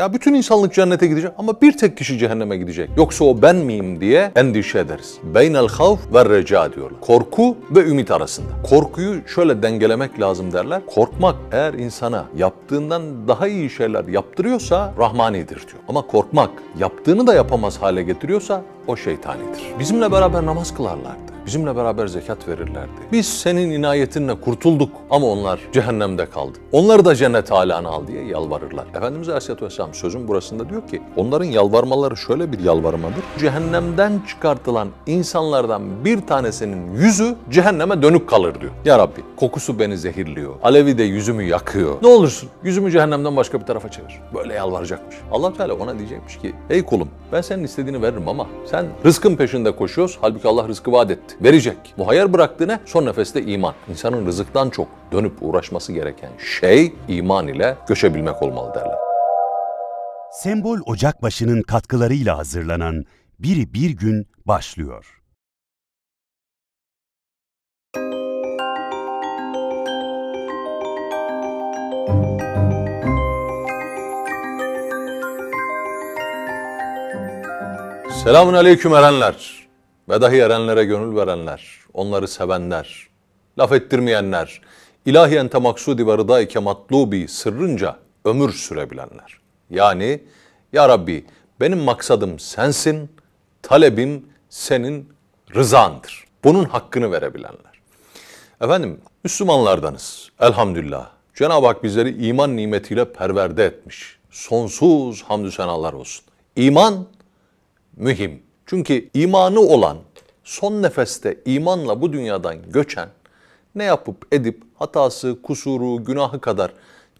Ya bütün insanlık cennete gidecek ama bir tek kişi cehenneme gidecek. Yoksa o ben miyim diye endişe ederiz. Beynel havf ve reca diyorlar. Korku ve ümit arasında. Korkuyu şöyle dengelemek lazım derler. Korkmak eğer insana yaptığından daha iyi şeyler yaptırıyorsa rahmanidir diyor. Ama korkmak yaptığını da yapamaz hale getiriyorsa o şeytanidir. Bizimle beraber namaz kılarlardı. Bizimle beraber zekat verirlerdi. Biz senin inayetinle kurtulduk ama onlar cehennemde kaldı. Onları da cennet alana al diye yalvarırlar. Efendimiz Aleyhisselatü Vesselam sözün burasında diyor ki onların yalvarmaları şöyle bir yalvarmadır. Cehennemden çıkartılan insanlardan bir tanesinin yüzü cehenneme dönük kalır diyor. Ya Rabbi kokusu beni zehirliyor. Alevi de yüzümü yakıyor. Ne olursun yüzümü cehennemden başka bir tarafa çevir. Böyle yalvaracakmış. allah Teala ona diyecekmiş ki ey kulum ben senin istediğini veririm ama sen rızkın peşinde koşuyorsun. Halbuki Allah rızkı vaat etti. Verecek. Muhayyer hayal bıraktığına son nefeste iman. İnsanın rızıktan çok dönüp uğraşması gereken şey iman ile göçebilmek olmalı derler. Sembol Ocakbaşı'nın katkılarıyla hazırlanan Biri Bir Gün başlıyor. Selamun aleyküm erenler ve dahi erenlere gönül verenler, onları sevenler, laf ettirmeyenler, ilahi ente maksudi ve rıdaike matlubi sırrınca ömür sürebilenler. Yani ya Rabbi benim maksadım sensin, talebim senin rızandır. Bunun hakkını verebilenler. Efendim Müslümanlardanız elhamdülillah. Cenab-ı Hak bizleri iman nimetiyle perverde etmiş. Sonsuz hamdü senalar olsun. İman mühim. Çünkü imanı olan, son nefeste imanla bu dünyadan göçen, ne yapıp edip hatası, kusuru, günahı kadar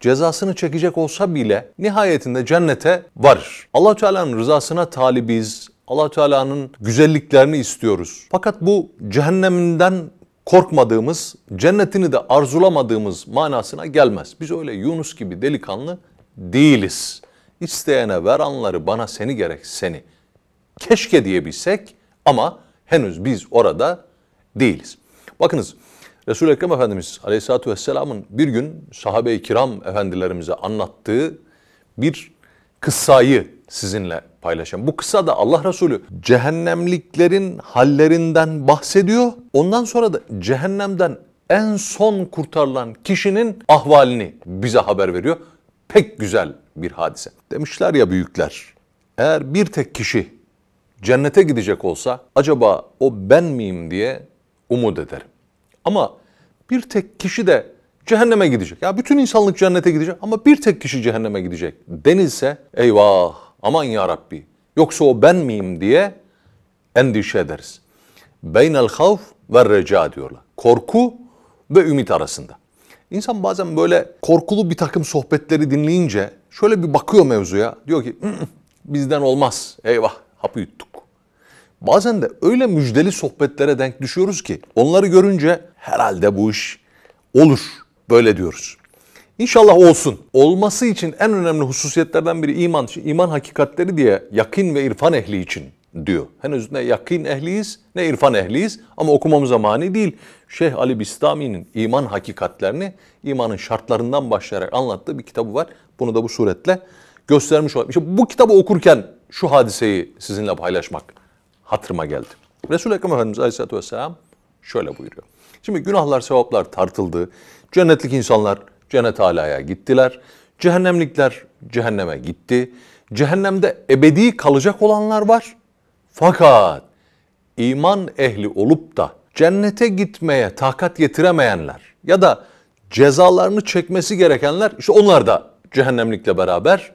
cezasını çekecek olsa bile nihayetinde cennete varır. allah Teala'nın rızasına talibiz, allah Teala'nın güzelliklerini istiyoruz. Fakat bu cehenneminden korkmadığımız, cennetini de arzulamadığımız manasına gelmez. Biz öyle Yunus gibi delikanlı değiliz. İsteyene anları bana seni gerek seni.'' keşke diyebilsek ama henüz biz orada değiliz. Bakınız Resul-i Ekrem Efendimiz Aleyhisselatü Vesselam'ın bir gün sahabe-i kiram efendilerimize anlattığı bir kıssayı sizinle paylaşacağım. Bu kısa da Allah Resulü cehennemliklerin hallerinden bahsediyor. Ondan sonra da cehennemden en son kurtarılan kişinin ahvalini bize haber veriyor. Pek güzel bir hadise. Demişler ya büyükler, eğer bir tek kişi cennete gidecek olsa acaba o ben miyim diye umut ederim. Ama bir tek kişi de cehenneme gidecek. Ya bütün insanlık cennete gidecek ama bir tek kişi cehenneme gidecek denilse eyvah aman ya Rabbi yoksa o ben miyim diye endişe ederiz. Beynel havf ve reca diyorlar. Korku ve ümit arasında. İnsan bazen böyle korkulu bir takım sohbetleri dinleyince şöyle bir bakıyor mevzuya. Diyor ki bizden olmaz eyvah hapı yuttuk. Bazen de öyle müjdeli sohbetlere denk düşüyoruz ki onları görünce herhalde bu iş olur böyle diyoruz. İnşallah olsun. Olması için en önemli hususiyetlerden biri iman. İman hakikatleri diye yakın ve irfan ehli için diyor. Henüz ne yakın ehliyiz ne irfan ehliyiz ama okumamıza mani değil. Şeyh Ali Bistami'nin iman hakikatlerini imanın şartlarından başlayarak anlattığı bir kitabı var. Bunu da bu suretle göstermiş olayım. İşte bu kitabı okurken şu hadiseyi sizinle paylaşmak hatırıma geldi. Resul-i Ekrem Efendimiz Aleyhisselatü Vesselam şöyle buyuruyor. Şimdi günahlar, sevaplar tartıldı. Cennetlik insanlar cennet alaya gittiler. Cehennemlikler cehenneme gitti. Cehennemde ebedi kalacak olanlar var. Fakat iman ehli olup da cennete gitmeye takat getiremeyenler ya da cezalarını çekmesi gerekenler işte onlar da cehennemlikle beraber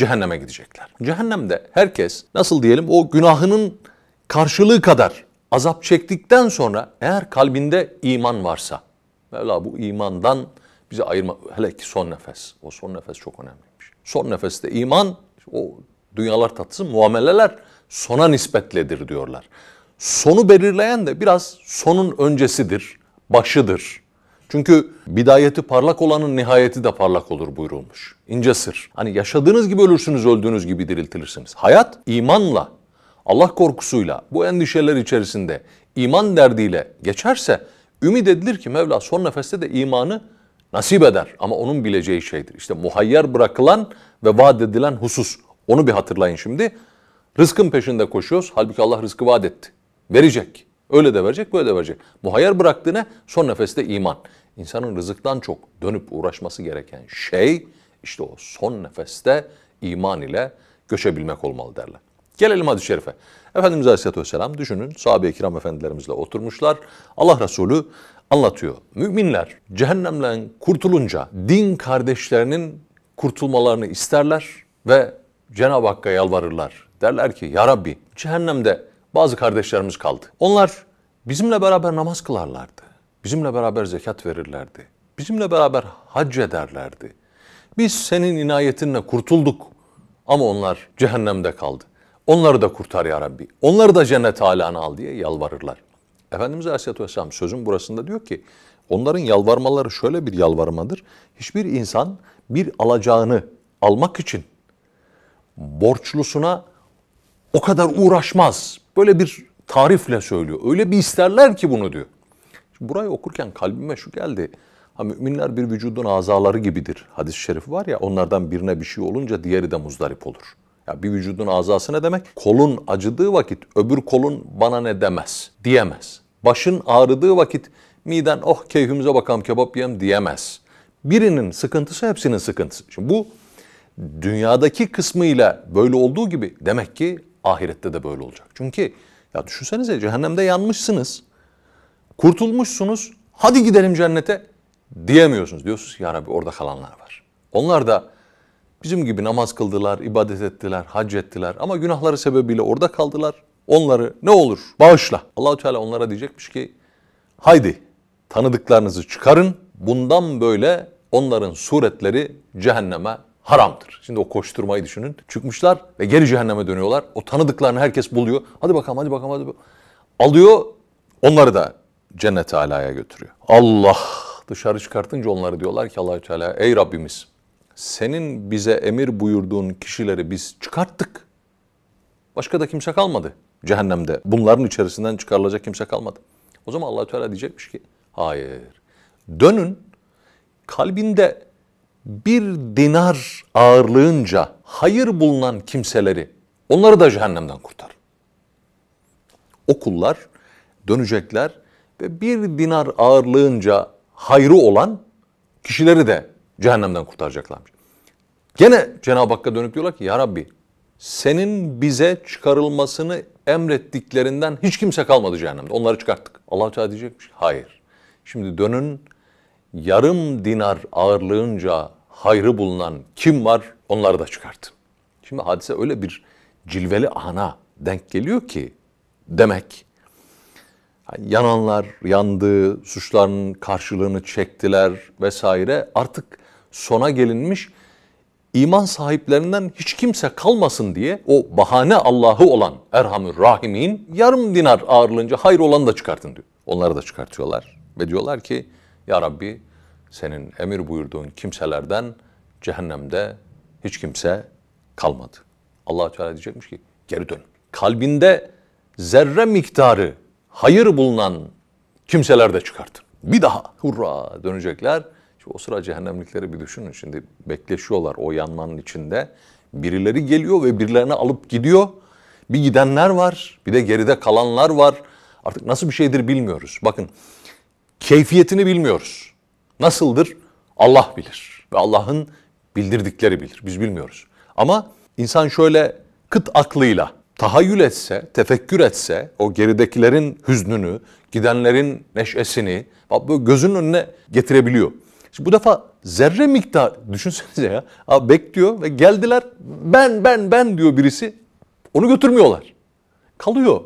cehenneme gidecekler. Cehennemde herkes nasıl diyelim o günahının karşılığı kadar azap çektikten sonra eğer kalbinde iman varsa Mevla bu imandan bizi ayırma hele ki son nefes. O son nefes çok önemliymiş. Son nefeste iman o dünyalar tatlısı muameleler sona nispetledir diyorlar. Sonu belirleyen de biraz sonun öncesidir, başıdır. Çünkü bidayeti parlak olanın nihayeti de parlak olur buyurulmuş. İnce sır. Hani yaşadığınız gibi ölürsünüz, öldüğünüz gibi diriltilirsiniz. Hayat imanla, Allah korkusuyla, bu endişeler içerisinde, iman derdiyle geçerse ümit edilir ki Mevla son nefeste de imanı nasip eder. Ama onun bileceği şeydir. İşte muhayyer bırakılan ve vaat edilen husus. Onu bir hatırlayın şimdi. Rızkın peşinde koşuyoruz. Halbuki Allah rızkı vaat etti. Verecek. Öyle de verecek, böyle de verecek. Muhayyer bıraktığına son nefeste iman insanın rızıktan çok dönüp uğraşması gereken şey işte o son nefeste iman ile göçebilmek olmalı derler. Gelelim hadis-i şerife. Efendimiz Aleyhisselatü Vesselam düşünün sahabe-i kiram efendilerimizle oturmuşlar. Allah Resulü anlatıyor. Müminler cehennemden kurtulunca din kardeşlerinin kurtulmalarını isterler ve Cenab-ı Hakk'a yalvarırlar. Derler ki ya Rabbi cehennemde bazı kardeşlerimiz kaldı. Onlar bizimle beraber namaz kılarlardı. Bizimle beraber zekat verirlerdi. Bizimle beraber hac ederlerdi. Biz senin inayetinle kurtulduk ama onlar cehennemde kaldı. Onları da kurtar ya Rabbi. Onları da cennet alana al diye yalvarırlar. Efendimiz Aleyhisselatü Vesselam sözün burasında diyor ki onların yalvarmaları şöyle bir yalvarmadır. Hiçbir insan bir alacağını almak için borçlusuna o kadar uğraşmaz. Böyle bir tarifle söylüyor. Öyle bir isterler ki bunu diyor burayı okurken kalbime şu geldi. Ha, müminler bir vücudun azaları gibidir. Hadis-i şerif var ya onlardan birine bir şey olunca diğeri de muzdarip olur. Ya bir vücudun azası ne demek? Kolun acıdığı vakit öbür kolun bana ne demez, diyemez. Başın ağrıdığı vakit miden oh keyfimize bakalım kebap yem diyemez. Birinin sıkıntısı hepsinin sıkıntısı. Şimdi bu dünyadaki kısmıyla böyle olduğu gibi demek ki ahirette de böyle olacak. Çünkü ya düşünsenize cehennemde yanmışsınız kurtulmuşsunuz hadi gidelim cennete diyemiyorsunuz. Diyorsunuz ki ya Rabbi orada kalanlar var. Onlar da bizim gibi namaz kıldılar, ibadet ettiler, hac ettiler ama günahları sebebiyle orada kaldılar. Onları ne olur bağışla. Allahu Teala onlara diyecekmiş ki haydi tanıdıklarınızı çıkarın. Bundan böyle onların suretleri cehenneme haramdır. Şimdi o koşturmayı düşünün. Çıkmışlar ve geri cehenneme dönüyorlar. O tanıdıklarını herkes buluyor. Hadi bakalım hadi bakalım hadi Alıyor onları da Cennet alaya götürüyor. Allah dışarı çıkartınca onları diyorlar ki allah Teala ey Rabbimiz senin bize emir buyurduğun kişileri biz çıkarttık. Başka da kimse kalmadı cehennemde. Bunların içerisinden çıkarılacak kimse kalmadı. O zaman allah Teala diyecekmiş ki hayır dönün kalbinde bir dinar ağırlığınca hayır bulunan kimseleri onları da cehennemden kurtar. O kullar dönecekler ve bir dinar ağırlığınca hayrı olan kişileri de cehennemden kurtaracaklarmış. Gene Cenab-ı Hakk'a dönüp diyorlar ki ya Rabbi senin bize çıkarılmasını emrettiklerinden hiç kimse kalmadı cehennemde. Onları çıkarttık. allah Teala diyecekmiş. Hayır. Şimdi dönün yarım dinar ağırlığınca hayrı bulunan kim var onları da çıkartın. Şimdi hadise öyle bir cilveli ana denk geliyor ki demek yananlar yandı, suçlarının karşılığını çektiler vesaire. Artık sona gelinmiş iman sahiplerinden hiç kimse kalmasın diye o bahane Allah'ı olan Erhamür Rahim'in yarım dinar ağırlığınca hayır olanı da çıkartın diyor. Onları da çıkartıyorlar ve diyorlar ki ya Rabbi senin emir buyurduğun kimselerden cehennemde hiç kimse kalmadı. allah Teala diyecekmiş ki geri dön. Kalbinde zerre miktarı hayır bulunan kimseler de çıkartın. Bir daha hurra dönecekler. Şimdi o sıra cehennemlikleri bir düşünün. Şimdi bekleşiyorlar o yanmanın içinde. Birileri geliyor ve birilerini alıp gidiyor. Bir gidenler var, bir de geride kalanlar var. Artık nasıl bir şeydir bilmiyoruz. Bakın keyfiyetini bilmiyoruz. Nasıldır? Allah bilir. Ve Allah'ın bildirdikleri bilir. Biz bilmiyoruz. Ama insan şöyle kıt aklıyla tahayyül etse, tefekkür etse o geridekilerin hüznünü, gidenlerin neşesini bu gözünün önüne getirebiliyor. Şimdi bu defa zerre miktar düşünsenize ya. Abi bekliyor ve geldiler ben ben ben diyor birisi. Onu götürmüyorlar. Kalıyor.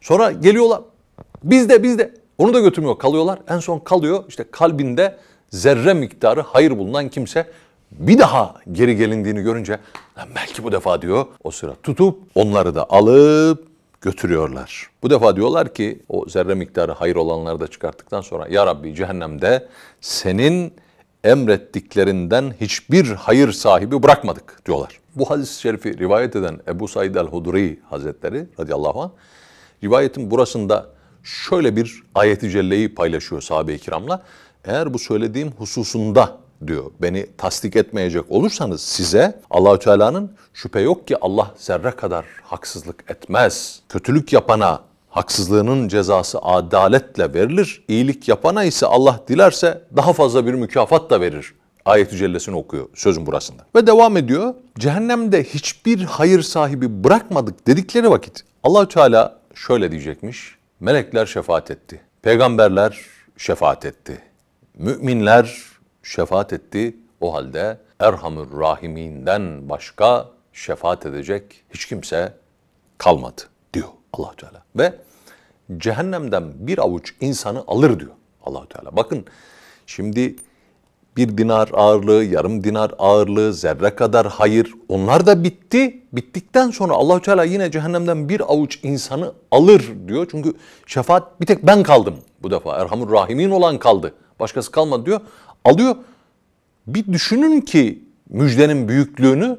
Sonra geliyorlar. Bizde bizde. Onu da götürmüyor. Kalıyorlar. En son kalıyor. İşte kalbinde zerre miktarı hayır bulunan kimse bir daha geri gelindiğini görünce Lan belki bu defa diyor o sıra tutup onları da alıp götürüyorlar. Bu defa diyorlar ki o zerre miktarı hayır olanları da çıkarttıktan sonra Ya Rabbi cehennemde senin emrettiklerinden hiçbir hayır sahibi bırakmadık diyorlar. Bu hadis-i şerifi rivayet eden Ebu Said el-Hudri Hazretleri radıyallahu anh rivayetin burasında şöyle bir ayeti celleyi paylaşıyor sahabe-i kiramla. Eğer bu söylediğim hususunda diyor. Beni tasdik etmeyecek olursanız size Allahü Teala'nın şüphe yok ki Allah zerre kadar haksızlık etmez. Kötülük yapana haksızlığının cezası adaletle verilir. İyilik yapana ise Allah dilerse daha fazla bir mükafat da verir. Ayet-i Cellesini okuyor sözün burasında. Ve devam ediyor. Cehennemde hiçbir hayır sahibi bırakmadık dedikleri vakit Allahü Teala şöyle diyecekmiş. Melekler şefaat etti. Peygamberler şefaat etti. Müminler şefaat etti. O halde Erhamur Rahiminden başka şefaat edecek hiç kimse kalmadı diyor allah Teala. Ve cehennemden bir avuç insanı alır diyor allah Teala. Bakın şimdi bir dinar ağırlığı, yarım dinar ağırlığı, zerre kadar hayır onlar da bitti. Bittikten sonra allah Teala yine cehennemden bir avuç insanı alır diyor. Çünkü şefaat bir tek ben kaldım bu defa. Erhamur Rahimin olan kaldı. Başkası kalmadı diyor alıyor. Bir düşünün ki müjdenin büyüklüğünü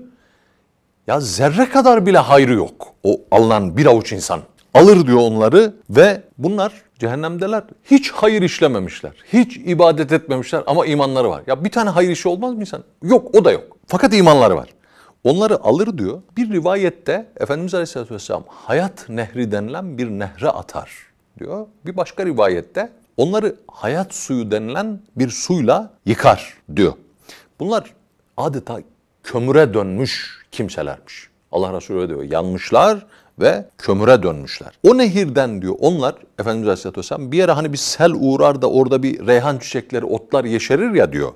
ya zerre kadar bile hayrı yok o alınan bir avuç insan. Alır diyor onları ve bunlar cehennemdeler. Hiç hayır işlememişler. Hiç ibadet etmemişler ama imanları var. Ya bir tane hayır işi olmaz mı insan? Yok o da yok. Fakat imanları var. Onları alır diyor. Bir rivayette Efendimiz Aleyhisselatü Vesselam hayat nehri denilen bir nehre atar diyor. Bir başka rivayette Onları hayat suyu denilen bir suyla yıkar diyor. Bunlar adeta kömüre dönmüş kimselermiş. Allah Resulü diyor yanmışlar ve kömüre dönmüşler. O nehirden diyor onlar Efendimiz Aleyhisselatü Vesselam bir yere hani bir sel uğrar da orada bir reyhan çiçekleri otlar yeşerir ya diyor.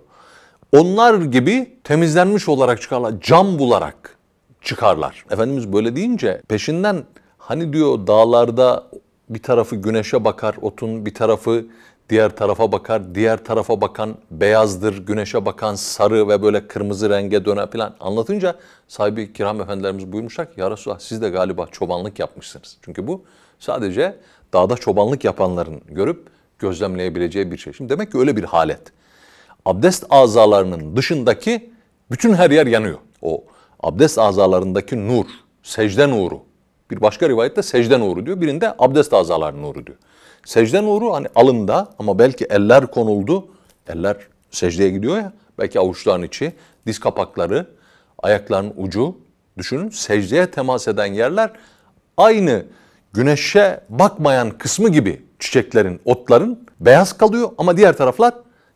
Onlar gibi temizlenmiş olarak çıkarlar. Cam bularak çıkarlar. Efendimiz böyle deyince peşinden hani diyor dağlarda bir tarafı güneşe bakar otun, bir tarafı diğer tarafa bakar. Diğer tarafa bakan beyazdır, güneşe bakan sarı ve böyle kırmızı renge döner falan. Anlatınca sahibi kiram efendilerimiz buyurmuşlar ki ya Resulallah siz de galiba çobanlık yapmışsınız. Çünkü bu sadece dağda çobanlık yapanların görüp gözlemleyebileceği bir şey. Şimdi demek ki öyle bir halet. Abdest azalarının dışındaki bütün her yer yanıyor. O abdest azalarındaki nur, secde nuru, bir başka rivayette secde nuru diyor. Birinde abdest azalarının nuru diyor. Secde nuru hani alında ama belki eller konuldu. Eller secdeye gidiyor ya. Belki avuçların içi, diz kapakları, ayakların ucu. Düşünün secdeye temas eden yerler aynı güneşe bakmayan kısmı gibi çiçeklerin, otların beyaz kalıyor ama diğer taraflar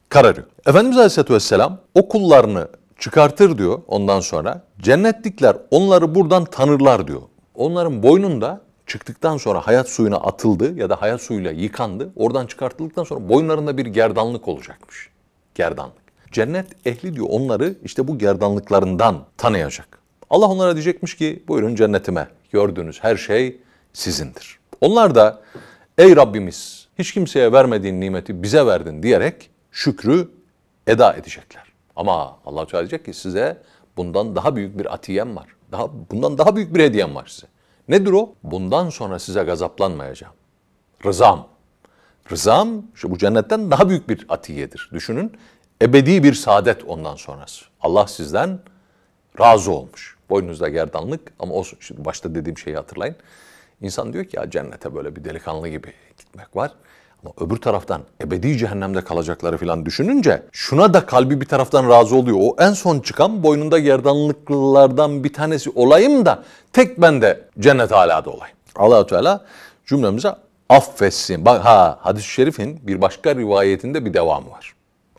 kararıyor. Efendimiz Aleyhisselatü Vesselam o kullarını çıkartır diyor ondan sonra. Cennetlikler onları buradan tanırlar diyor. Onların boynunda çıktıktan sonra hayat suyuna atıldı ya da hayat suyuyla yıkandı. Oradan çıkartıldıktan sonra boynlarında bir gerdanlık olacakmış. Gerdanlık. Cennet ehli diyor onları işte bu gerdanlıklarından tanıyacak. Allah onlara diyecekmiş ki buyurun cennetime gördüğünüz her şey sizindir. Onlar da ey Rabbimiz hiç kimseye vermediğin nimeti bize verdin diyerek şükrü eda edecekler. Ama Allah Teala diyecek ki size bundan daha büyük bir atiyem var. Daha, bundan daha büyük bir hediyem var size. Nedir o? Bundan sonra size gazaplanmayacağım. Rızam. Rızam şu bu cennetten daha büyük bir atiyedir. Düşünün ebedi bir saadet ondan sonrası. Allah sizden razı olmuş. Boynunuzda gerdanlık ama olsun. Şimdi başta dediğim şeyi hatırlayın. İnsan diyor ki ya cennete böyle bir delikanlı gibi gitmek var öbür taraftan ebedi cehennemde kalacakları falan düşününce şuna da kalbi bir taraftan razı oluyor. O en son çıkan boynunda gerdanlıklılardan bir tanesi olayım da tek ben de cennet alada olayım. allah Teala cümlemize affetsin. Bak ha hadis-i şerifin bir başka rivayetinde bir devamı var.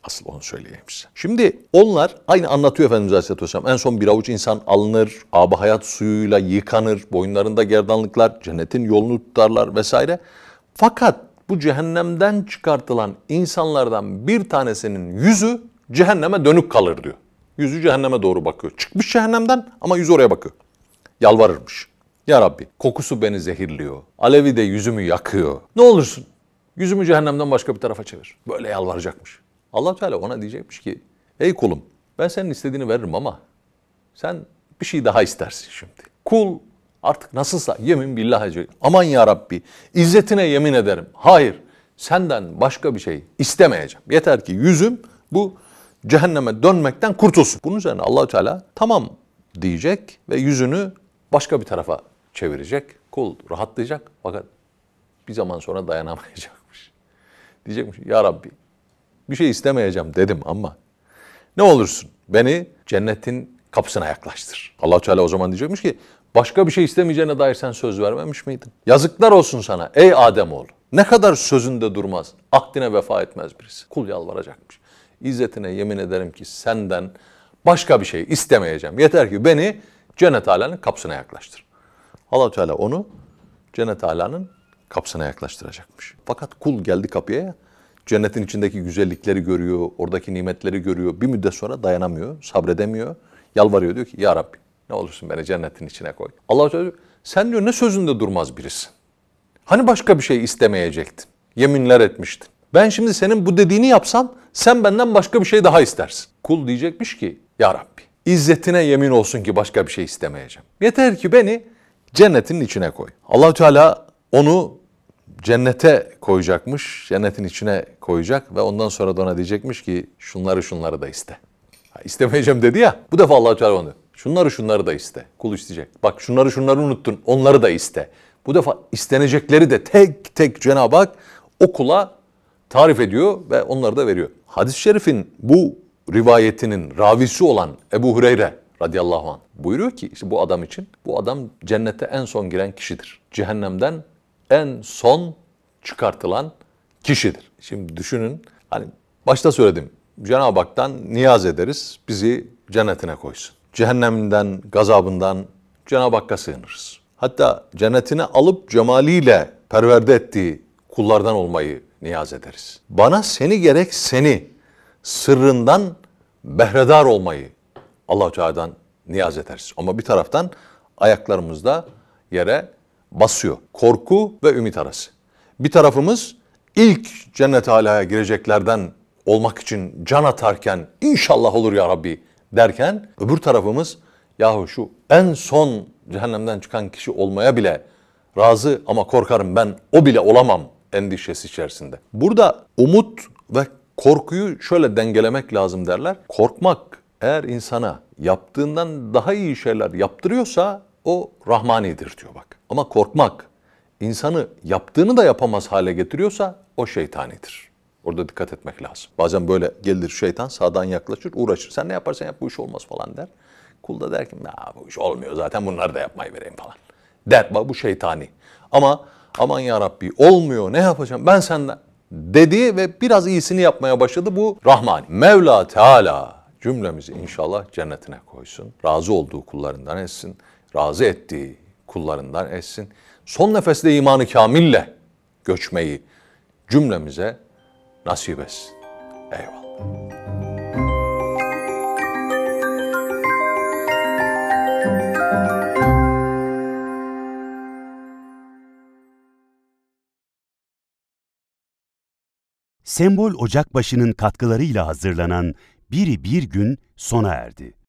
Asıl onu söyleyeyim size. Şimdi onlar aynı anlatıyor Efendimiz Aleyhisselatü Vesselam. En son bir avuç insan alınır, abı hayat suyuyla yıkanır, boyunlarında gerdanlıklar, cennetin yolunu tutarlar vesaire. Fakat bu cehennemden çıkartılan insanlardan bir tanesinin yüzü cehenneme dönük kalır diyor. Yüzü cehenneme doğru bakıyor. Çıkmış cehennemden ama yüz oraya bakıyor. Yalvarırmış. Ya Rabbi kokusu beni zehirliyor. Alevi de yüzümü yakıyor. Ne olursun yüzümü cehennemden başka bir tarafa çevir. Böyle yalvaracakmış. allah Teala ona diyecekmiş ki ey kulum ben senin istediğini veririm ama sen bir şey daha istersin şimdi. Kul Artık nasılsa yemin billah edecek. Aman ya Rabbi izzetine yemin ederim. Hayır senden başka bir şey istemeyeceğim. Yeter ki yüzüm bu cehenneme dönmekten kurtulsun. Bunun üzerine Allahü Teala tamam diyecek ve yüzünü başka bir tarafa çevirecek. Kul rahatlayacak fakat bir zaman sonra dayanamayacakmış. Diyecekmiş ya Rabbi bir şey istemeyeceğim dedim ama ne olursun beni cennetin kapısına yaklaştır. allah Teala o zaman diyecekmiş ki başka bir şey istemeyeceğine dair sen söz vermemiş miydin? Yazıklar olsun sana ey Adem Ademoğlu. Ne kadar sözünde durmaz, ahdine vefa etmez birisi. Kul yalvaracakmış. İzzetine yemin ederim ki senden başka bir şey istemeyeceğim. Yeter ki beni cennet alanın kapısına yaklaştır. allah Teala onu cennet alanın kapısına yaklaştıracakmış. Fakat kul geldi kapıya ya, cennetin içindeki güzellikleri görüyor, oradaki nimetleri görüyor. Bir müddet sonra dayanamıyor, sabredemiyor. Yalvarıyor diyor ki ya Rabbi ne olursun beni cennetin içine koy. Allah Teala diyor sen diyor ne sözünde durmaz birisin. Hani başka bir şey istemeyecektin. Yeminler etmiştin. Ben şimdi senin bu dediğini yapsam sen benden başka bir şey daha istersin. Kul diyecekmiş ki ya Rabbi izzetine yemin olsun ki başka bir şey istemeyeceğim. Yeter ki beni cennetin içine koy. Allahü Teala onu cennete koyacakmış, cennetin içine koyacak ve ondan sonra da ona diyecekmiş ki şunları şunları da iste. İstemeyeceğim dedi ya. Bu defa Allah Teala onu. Şunları şunları da iste. Kul isteyecek. Bak şunları şunları unuttun. Onları da iste. Bu defa istenecekleri de tek tek Cenab-ı Hak o kula tarif ediyor ve onları da veriyor. Hadis-i şerifin bu rivayetinin ravisi olan Ebu Hureyre radıyallahu anh buyuruyor ki işte bu adam için bu adam cennete en son giren kişidir. Cehennemden en son çıkartılan kişidir. Şimdi düşünün hani başta söyledim Cenab-ı Hak'tan niyaz ederiz. Bizi cennetine koysun. Cehenneminden, gazabından Cenab-ı Hakk'a sığınırız. Hatta cennetine alıp cemaliyle perverde ettiği kullardan olmayı niyaz ederiz. Bana seni gerek seni sırrından behredar olmayı Allah Teala'dan niyaz ederiz. Ama bir taraftan ayaklarımızda yere basıyor. Korku ve ümit arası. Bir tarafımız ilk cennet alaya gireceklerden olmak için can atarken inşallah olur ya Rabbi derken öbür tarafımız yahu şu en son cehennemden çıkan kişi olmaya bile razı ama korkarım ben o bile olamam endişesi içerisinde. Burada umut ve korkuyu şöyle dengelemek lazım derler. Korkmak eğer insana yaptığından daha iyi şeyler yaptırıyorsa o rahmanidir diyor bak. Ama korkmak insanı yaptığını da yapamaz hale getiriyorsa o şeytanidir. Orada dikkat etmek lazım. Bazen böyle gelir şeytan sağdan yaklaşır, uğraşır. Sen ne yaparsan yap bu iş olmaz falan der. Kul da der ki bu iş olmuyor zaten bunları da yapmayı vereyim falan. Der bak bu şeytani. Ama aman ya Rabbi olmuyor ne yapacağım ben senden dedi ve biraz iyisini yapmaya başladı bu Rahmani. Mevla Teala cümlemizi inşallah cennetine koysun. Razı olduğu kullarından etsin. Razı ettiği kullarından etsin. Son nefeste imanı kamille göçmeyi cümlemize nasip etsin. Eyvallah. Sembol Ocakbaşı'nın katkılarıyla hazırlanan Biri Bir Gün sona erdi.